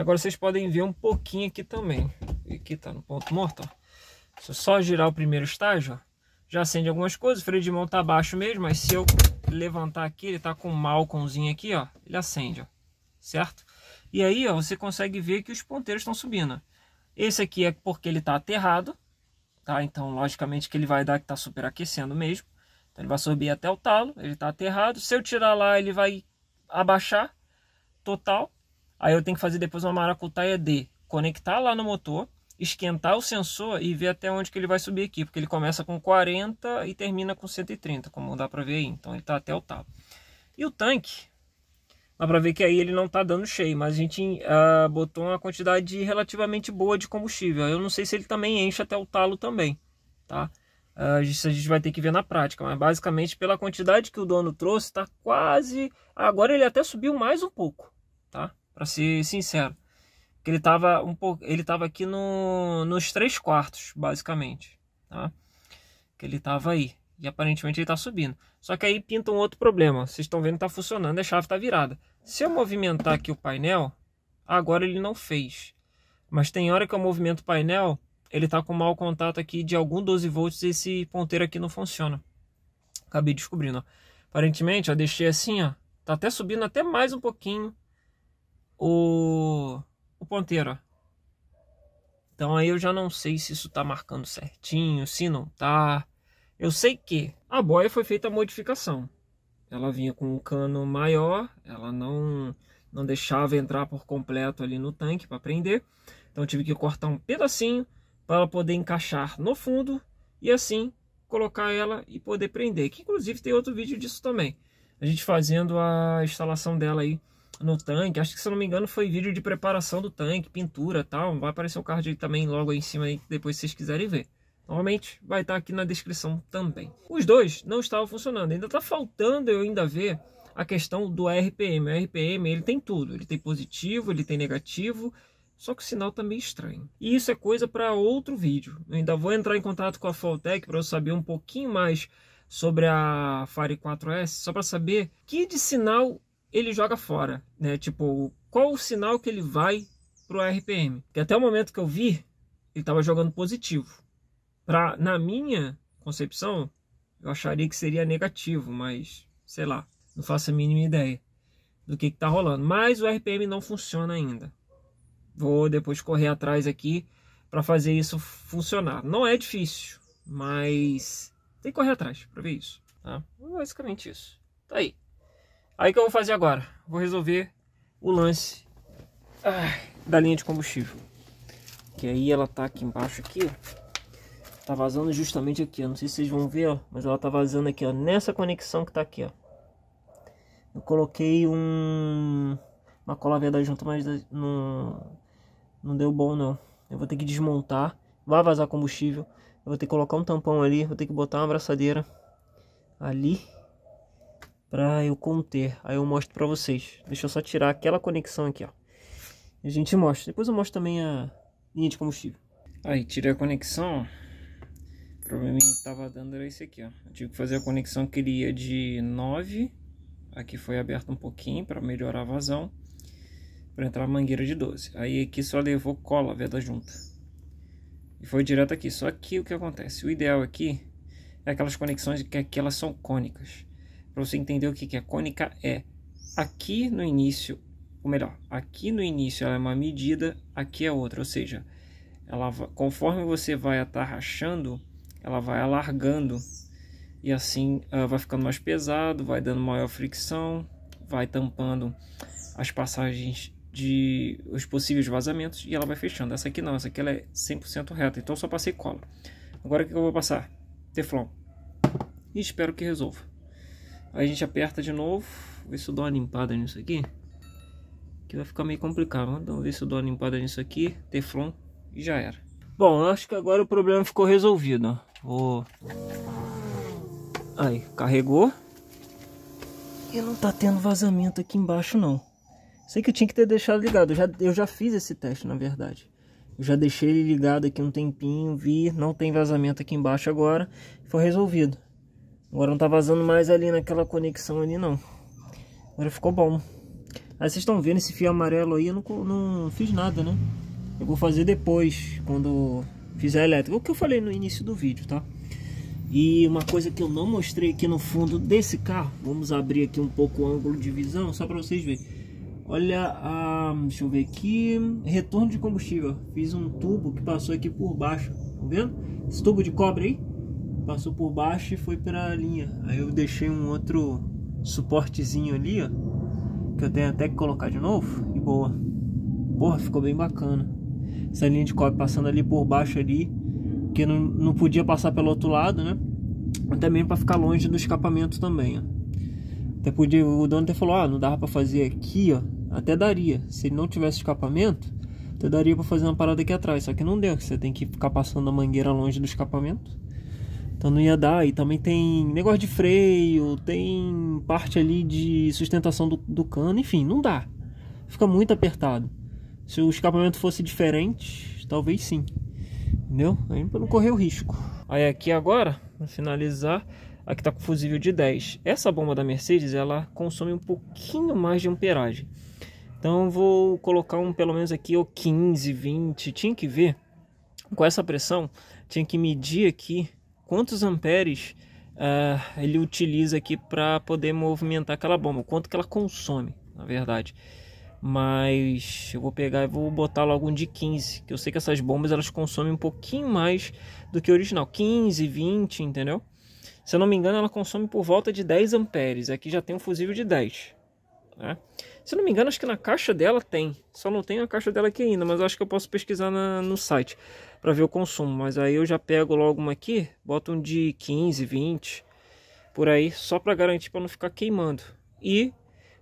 agora vocês podem ver um pouquinho aqui também. E aqui tá no ponto morto, ó. Se eu só girar o primeiro estágio, ó, já acende algumas coisas. O freio de mão tá baixo mesmo, mas se eu levantar aqui, ele tá com um malconzinho aqui, ó. Ele acende, ó. Certo? E aí, ó, você consegue ver que os ponteiros estão subindo. Esse aqui é porque ele tá aterrado, tá? Então, logicamente que ele vai dar que tá superaquecendo mesmo. Então, ele vai subir até o talo, ele tá aterrado. Se eu tirar lá, ele vai abaixar total. Aí eu tenho que fazer depois uma maracutaia de conectar lá no motor, esquentar o sensor e ver até onde que ele vai subir aqui, porque ele começa com 40 e termina com 130, como dá para ver aí, então ele está até o talo. E o tanque, dá para ver que aí ele não está dando cheio, mas a gente ah, botou uma quantidade relativamente boa de combustível. Eu não sei se ele também enche até o talo também, tá? Uh, ah, isso a gente vai ter que ver na prática, mas basicamente pela quantidade que o dono trouxe, tá quase. Agora ele até subiu mais um pouco, tá? para ser sincero. que ele estava um pouco, ele tava aqui no, nos três quartos, basicamente, tá? Que ele estava aí. E aparentemente ele está subindo. Só que aí pinta um outro problema. Vocês estão vendo que está funcionando, a chave está virada. Se eu movimentar aqui o painel, agora ele não fez. Mas tem hora que eu movimento o painel, ele está com mau contato aqui de algum 12 volts e esse ponteiro aqui não funciona. Acabei descobrindo. Ó. Aparentemente, eu deixei assim, ó. Tá até subindo até mais um pouquinho o, o ponteiro. Então aí eu já não sei se isso está marcando certinho, se não tá. Eu sei que a boia foi feita a modificação. Ela vinha com um cano maior, ela não não deixava entrar por completo ali no tanque para prender. Então tive que cortar um pedacinho para poder encaixar no fundo e assim colocar ela e poder prender. Que inclusive tem outro vídeo disso também. A gente fazendo a instalação dela aí no tanque. Acho que, se não me engano, foi vídeo de preparação do tanque, pintura tal. Vai aparecer o card também logo aí em cima, aí, depois se vocês quiserem ver. Normalmente vai estar tá aqui na descrição também. Os dois não estavam funcionando. Ainda está faltando eu ainda ver a questão do RPM. O RPM ele tem tudo. Ele tem positivo, ele tem negativo. Só que o sinal está meio estranho. E isso é coisa para outro vídeo. Eu ainda vou entrar em contato com a Foltec para eu saber um pouquinho mais sobre a Fire 4S, só para saber que de sinal ele joga fora, né? Tipo, qual o sinal que ele vai pro RPM? Que até o momento que eu vi, ele estava jogando positivo. Pra, na minha concepção, eu acharia que seria negativo, mas sei lá, não faço a mínima ideia do que está rolando. Mas o RPM não funciona ainda. Vou depois correr atrás aqui para fazer isso funcionar. Não é difícil, mas tem que correr atrás para ver isso. Tá? Basicamente isso. Tá aí. Aí que eu vou fazer agora? Vou resolver o lance ai, da linha de combustível. Que aí ela tá aqui embaixo aqui, ó. Tá vazando justamente aqui, ó. Não sei se vocês vão ver, ó. Mas ela tá vazando aqui, ó. Nessa conexão que tá aqui, ó. Eu coloquei um... Uma cola veda junto, mas não... Não deu bom, não. Eu vou ter que desmontar. Vai vazar combustível. Eu vou ter que colocar um tampão ali. Vou ter que botar uma abraçadeira ali para eu conter. Aí eu mostro para vocês. Deixa eu só tirar aquela conexão aqui, ó. E a gente mostra. Depois eu mostro também a linha de combustível. Aí, tirei a conexão. O probleminha que tava dando era esse aqui, ó. Eu tive que fazer a conexão que ele ia de 9. Aqui foi aberto um pouquinho para melhorar a vazão. Para entrar a mangueira de 12. Aí aqui só levou cola, veda junta. E foi direto aqui. Só que o que acontece? O ideal aqui é aquelas conexões que aqui elas são cônicas para você entender o que, que é cônica, é aqui no início, ou melhor, aqui no início ela é uma medida, aqui é outra, ou seja, ela conforme você vai atarrachando, ela vai alargando e assim uh, vai ficando mais pesado, vai dando maior fricção, vai tampando as passagens de os possíveis vazamentos e ela vai fechando. Essa aqui não, essa aqui ela é 100% reta, então só passei cola. Agora o que eu vou passar? Teflon. E espero que resolva a gente aperta de novo. Ver se eu dou uma limpada nisso aqui. Que vai ficar meio complicado. Vamos ver se eu dou uma limpada nisso aqui. Teflon. E já era. Bom, eu acho que agora o problema ficou resolvido. Vou... Aí, carregou. E não tá tendo vazamento aqui embaixo não. Sei que eu tinha que ter deixado ligado. Eu já, eu já fiz esse teste, na verdade. Eu já deixei ele ligado aqui um tempinho, vi, não tem vazamento aqui embaixo agora. Foi resolvido. Agora não tá vazando mais ali naquela conexão ali não. Agora ficou bom. Aí vocês estão vendo esse fio amarelo aí, eu não, não fiz nada, né? Eu vou fazer depois, quando fizer a elétrica. O que eu falei no início do vídeo, tá? E uma coisa que eu não mostrei aqui no fundo desse carro, vamos abrir aqui um pouco o ângulo de visão, só para vocês verem. Olha, a, deixa eu ver aqui, retorno de combustível. Fiz um tubo que passou aqui por baixo, tá vendo? Esse tubo de cobre aí passou por baixo e foi para a linha. Aí eu deixei um outro suportezinho ali, ó, que eu tenho até que colocar de novo e boa. Porra, ficou bem bacana. Essa linha de cobre passando ali por baixo ali, que não, não podia passar pelo outro lado, né? Até mesmo para ficar longe do escapamento também, ó. Até podia, o dono até falou, ah, não dava para fazer aqui, ó. Até daria, se ele não tivesse escapamento, até daria para fazer uma parada aqui atrás, só que não deu, que você tem que ficar passando a mangueira longe do escapamento. Então não ia dar. E também tem negócio de freio, tem parte ali de sustentação do, do cano, enfim, não dá. Fica muito apertado. Se o escapamento fosse diferente, talvez sim. Entendeu? Aí para não correr o risco. Aí aqui agora, para finalizar, aqui tá com fusível de 10. Essa bomba da Mercedes, ela consome um pouquinho mais de amperagem. Então vou colocar um pelo menos aqui, ou 15, 20, tinha que ver. Com essa pressão, tinha que medir aqui quantos amperes uh, ele utiliza aqui para poder movimentar aquela bomba, quanto que ela consome, na verdade. Mas eu vou pegar e vou botar logo um de 15, que eu sei que essas bombas elas consomem um pouquinho mais do que o original, 15, 20, entendeu? Se eu não me engano, ela consome por volta de 10 amperes. Aqui já tem um fusível de 10. Né? Se eu não me engano, acho que na caixa dela tem. Só não tem a caixa dela aqui ainda, mas acho que eu posso pesquisar na, no site para ver o consumo. Mas aí eu já pego logo uma aqui, boto um de 15, 20, por aí, só para garantir para não ficar queimando. E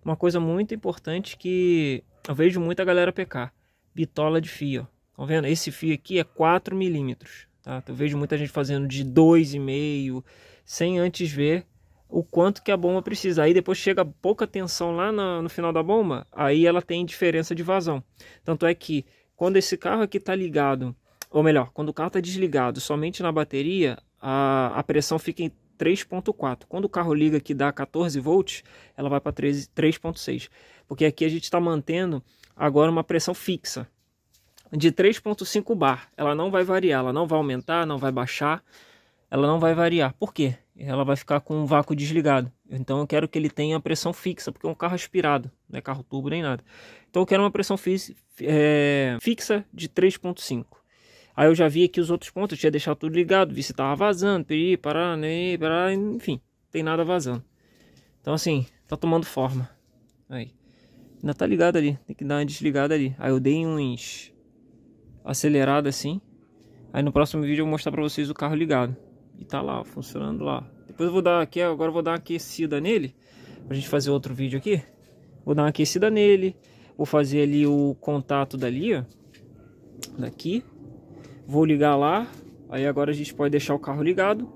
uma coisa muito importante que eu vejo muita galera pecar, bitola de fio. Estão tá vendo? Esse fio aqui é 4 milímetros. Tá? Eu vejo muita gente fazendo de 2,5, sem antes ver o quanto que a bomba precisa. Aí depois chega pouca tensão lá no, no, final da bomba, aí ela tem diferença de vazão. Tanto é que quando esse carro aqui está ligado ou melhor, quando o carro está desligado somente na bateria, a, a pressão fica em 3.4. Quando o carro liga que dá 14 volts, ela vai para 3.6. Porque aqui a gente está mantendo agora uma pressão fixa de 3.5 bar. Ela não vai variar, ela não vai aumentar, não vai baixar, ela não vai variar. Por quê? Ela vai ficar com o vácuo desligado. Então eu quero que ele tenha pressão fixa, porque é um carro aspirado, não é carro turbo nem nada. Então eu quero uma pressão fi é, fixa de 3.5. Aí eu já vi aqui os outros pontos, tinha deixado tudo ligado, vi se tava vazando, peri, para, nem né, para, enfim, tem nada vazando. Então assim, tá tomando forma. Aí. Ainda tá ligado ali, tem que dar uma desligada ali. Aí eu dei uns acelerado assim. Aí no próximo vídeo eu vou mostrar pra vocês o carro ligado. E tá lá, funcionando lá. Depois eu vou dar aqui, agora eu vou dar uma aquecida nele. Pra gente fazer outro vídeo aqui. Vou dar uma aquecida nele. Vou fazer ali o contato dali, ó. Daqui. Vou ligar lá, aí agora a gente pode deixar o carro ligado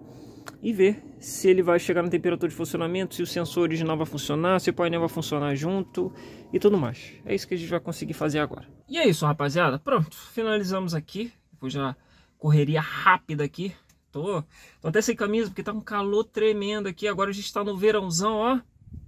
e ver se ele vai chegar na temperatura de funcionamento, se o sensor original vai funcionar, se o painel vai funcionar junto e tudo mais. É isso que a gente vai conseguir fazer agora. E é isso, rapaziada. Pronto, finalizamos aqui. Depois já correria rápida aqui. Tô, tô até sem camisa porque tá um calor tremendo aqui. Agora a gente tá no verãozão, ó.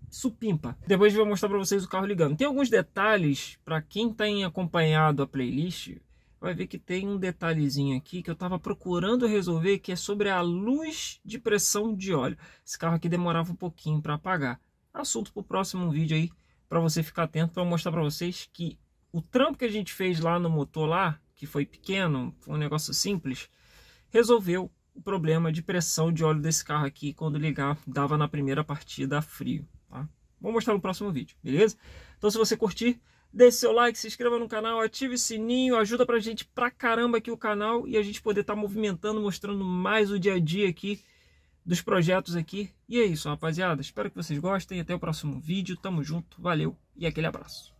Supimpa. Depois eu vou mostrar para vocês o carro ligando. Tem alguns detalhes para quem tem acompanhado a playlist vai ver que tem um detalhezinho aqui que eu estava procurando resolver, que é sobre a luz de pressão de óleo. Esse carro aqui demorava um pouquinho para apagar. Assunto para o próximo vídeo aí, para você ficar atento, para mostrar para vocês que o trampo que a gente fez lá no motor lá, que foi pequeno, foi um negócio simples, resolveu o problema de pressão de óleo desse carro aqui quando ligar dava na primeira partida a frio. Tá? Vou mostrar no próximo vídeo, beleza? Então se você curtir, Deixe seu like, se inscreva no canal, ative o sininho, ajuda pra gente pra caramba aqui o canal e a gente poder estar tá movimentando, mostrando mais o dia a dia aqui dos projetos aqui. E é isso, rapaziada. Espero que vocês gostem. Até o próximo vídeo. Tamo junto. Valeu e aquele abraço.